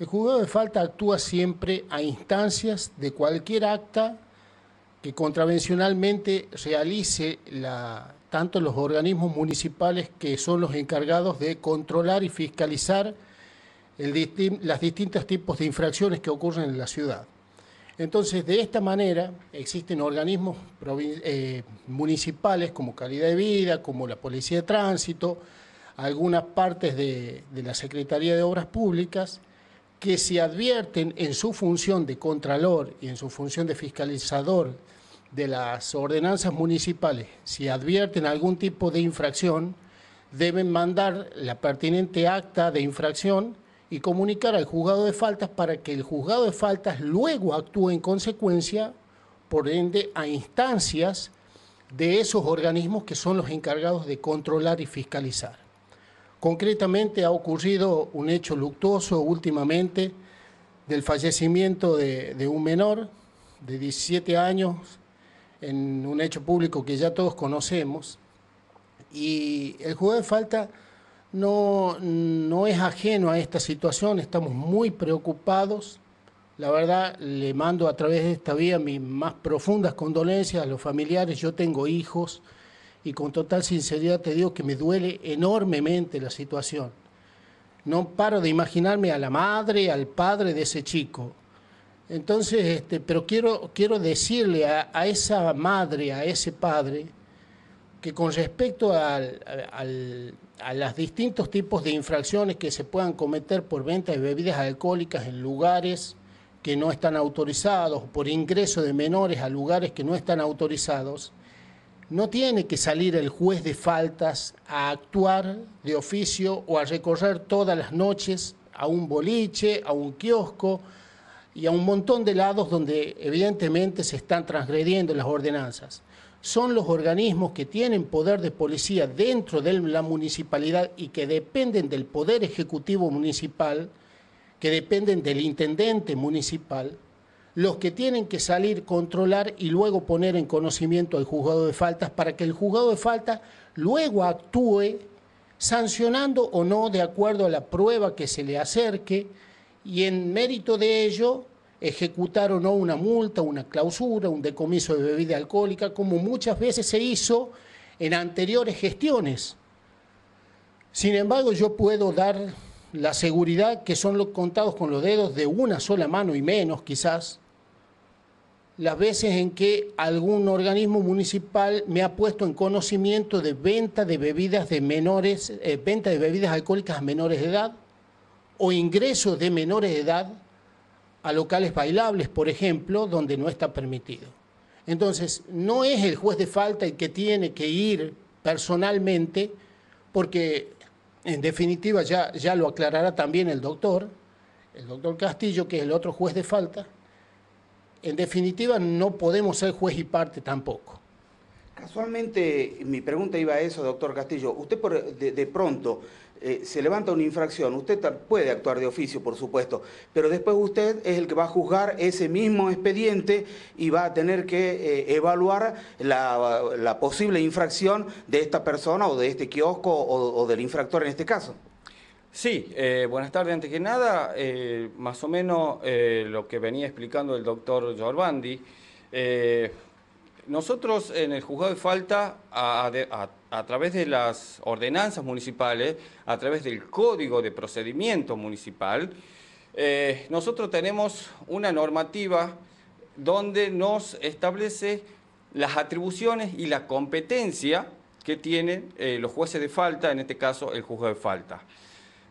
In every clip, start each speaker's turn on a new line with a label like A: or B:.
A: El juzgado de falta actúa siempre a instancias de cualquier acta que contravencionalmente realice tanto los organismos municipales que son los encargados de controlar y fiscalizar el las distintos tipos de infracciones que ocurren en la ciudad. Entonces, de esta manera, existen organismos eh, municipales como calidad de vida, como la Policía de Tránsito, algunas partes de la Secretaría de Obras Públicas, que si advierten en su función de contralor y en su función de fiscalizador de las ordenanzas municipales, si advierten algún tipo de infracción, deben mandar la pertinente acta de infracción y comunicar al juzgado de faltas para que el juzgado de faltas luego actúe en consecuencia, por ende, a instancias de esos organismos que son los encargados de controlar y fiscalizar. Concretamente ha ocurrido un hecho luctuoso últimamente del fallecimiento de, un menor de 17 años en un hecho público que ya todos conocemos. Y el juez de falta no, no es ajeno a esta situación, estamos muy preocupados. La verdad, le mando a través de esta vía mis más profundas condolencias a los familiares. Yo tengo hijos, y con total sinceridad te digo que me duele enormemente la situación. No paro de imaginarme a la madre, al padre de ese chico. Entonces, este, pero quiero, quiero decirle a, esa madre, a ese padre, que con respecto a los distintos tipos de infracciones que se puedan cometer por venta de bebidas alcohólicas en lugares que no están autorizados, por ingreso de menores a lugares que no están autorizados, no tiene que salir el juez de faltas a actuar de oficio o a recorrer todas las noches a un boliche, a un kiosco y a un montón de lados donde evidentemente se están transgrediendo las ordenanzas. Son los organismos que tienen poder de policía dentro de la municipalidad y que dependen del Poder Ejecutivo Municipal, que dependen del Intendente Municipal, los que tienen que salir, controlar y luego poner en conocimiento al juzgado de faltas para que el juzgado de faltas luego actúe sancionando o no de acuerdo a la prueba que se le acerque y en mérito de ello ejecutar o no una multa, una clausura, un decomiso de bebida alcohólica, como muchas veces se hizo en anteriores gestiones. Sin embargo, yo puedo dar la seguridad que son los contados con los dedos de una sola mano y menos quizás, las veces en que algún organismo municipal me ha puesto en conocimiento de venta de bebidas de menores, eh, de bebidas alcohólicas a menores de edad o ingresos de menores de edad a locales bailables, por ejemplo, donde no está permitido. Entonces, no es el juez de falta el que tiene que ir personalmente, porque en definitiva ya, ya lo aclarará también el doctor, el doctor Castillo, que es el otro juez de falta en definitiva no podemos ser juez y parte tampoco. Casualmente, mi pregunta iba a eso, doctor Castillo. Usted de, pronto eh, se levanta una infracción, usted puede actuar de oficio, por supuesto, pero después usted es el que va a juzgar ese mismo expediente y va a tener que eh, evaluar la, posible infracción de esta persona o de este kiosco o del infractor en este caso.
B: Sí, eh, buenas tardes. Antes que nada, eh, más o menos eh, lo que venía explicando el doctor Jorbandi. nosotros en el juzgado de falta, a, a, través de las ordenanzas municipales, a través del código de procedimiento municipal, nosotros tenemos una normativa donde nos establece las atribuciones y la competencia que tienen los jueces de falta, en este caso el juzgado de falta.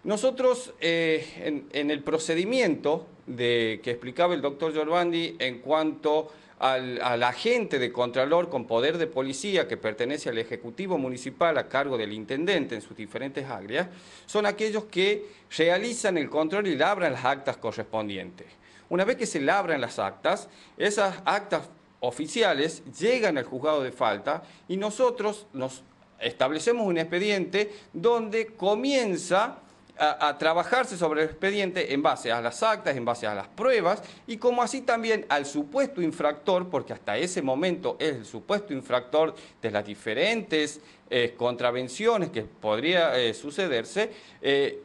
B: Nosotros, eh, en, el procedimiento de, que explicaba el doctor Giorbandi en cuanto al, agente de Contralor con poder de policía que pertenece al Ejecutivo Municipal a cargo del Intendente en sus diferentes áreas, son aquellos que realizan el control y labran las actas correspondientes. Una vez que se labran las actas, esas actas oficiales llegan al juzgado de falta y nosotros nos establecemos un expediente donde comienza a, trabajarse sobre el expediente en base a las actas, en base a las pruebas y como así también al supuesto infractor, porque hasta ese momento es el supuesto infractor de las diferentes eh, contravenciones que podría eh, sucederse, eh,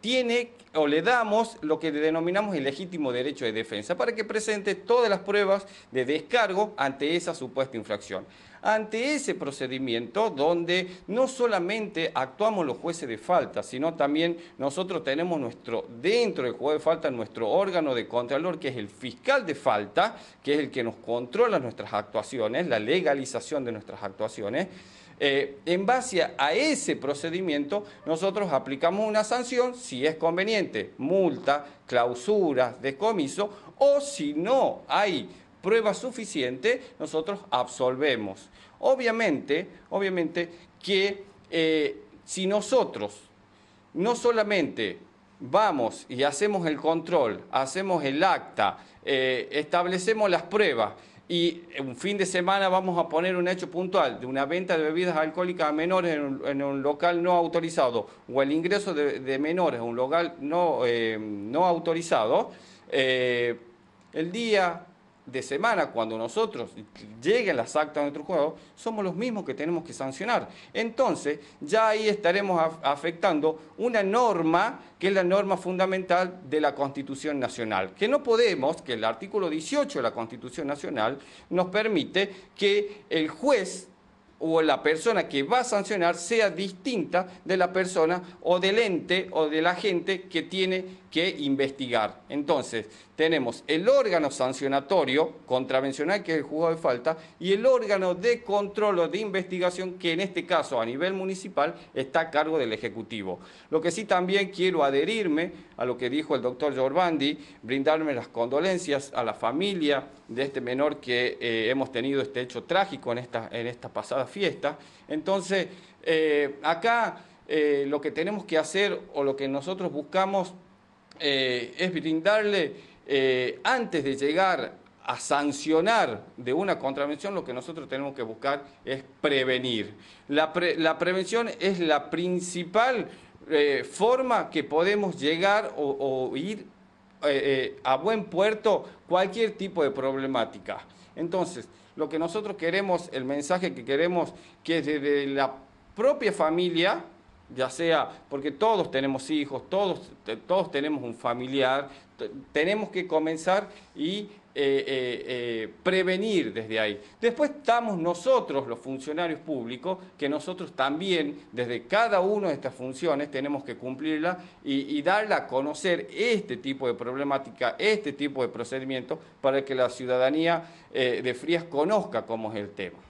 B: tiene o le damos lo que denominamos el legítimo derecho de defensa para que presente todas las pruebas de descargo ante esa supuesta infracción ante ese procedimiento donde no solamente actuamos los jueces de falta, sino también nosotros tenemos nuestro, dentro del juez de falta, nuestro órgano de contralor, que es el fiscal de falta, que es el que nos controla nuestras actuaciones, la legalización de nuestras actuaciones. Eh, en base a ese procedimiento, nosotros aplicamos una sanción, si es conveniente, multa, clausura, descomiso, o si no hay prueba suficiente, nosotros absolvemos. Obviamente, obviamente que eh, si nosotros no solamente vamos y hacemos el control, hacemos el acta, eh, establecemos las pruebas y un fin de semana vamos a poner un hecho puntual de una venta de bebidas alcohólicas a menores en un, local no autorizado o el ingreso de, menores a un local no, eh, autorizado, el día de semana, cuando nosotros lleguen las actas de nuestro juego, somos los mismos que tenemos que sancionar. Entonces, ya ahí estaremos afectando una norma que es la norma fundamental de la Constitución Nacional, que no podemos, que el artículo 18 de la Constitución Nacional nos permite que el juez o la persona que va a sancionar sea distinta de la persona o del ente o de la gente que tiene que investigar. Entonces, tenemos el órgano sancionatorio contravencional, que es el juzgado de falta, y el órgano de control o de investigación, que en este caso a nivel municipal está a cargo del Ejecutivo. Lo que sí también quiero adherirme a lo que dijo el doctor Jorbandi, brindarme las condolencias a la familia de este menor que eh, hemos tenido este hecho trágico en esta, en esta pasada fiesta. Entonces, eh, acá... Eh, lo que tenemos que hacer o lo que nosotros buscamos eh, es brindarle, eh, antes de llegar a sancionar de una contravención, lo que nosotros tenemos que buscar es prevenir. La, prevención es la principal eh, forma que podemos llegar o, o ir a buen puerto cualquier tipo de problemática. Entonces, lo que nosotros queremos, el mensaje que queremos, que desde la propia familia, ya sea porque todos tenemos hijos, todos, tenemos un familiar, tenemos que comenzar y eh, eh, eh, prevenir desde ahí. Después estamos nosotros, los funcionarios públicos, que nosotros también, desde cada una de estas funciones, tenemos que cumplirla y, y darla a conocer este tipo de problemática, este tipo de procedimiento para que la ciudadanía de Frías conozca cómo es el tema.